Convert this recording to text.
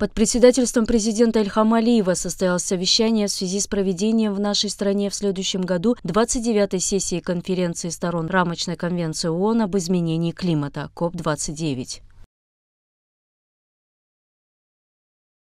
Под председательством президента Эльхама Алиева состоялось совещание в связи с проведением в нашей стране в следующем году 29-й сессии конференции сторон рамочной конвенции ООН об изменении климата КОП-29.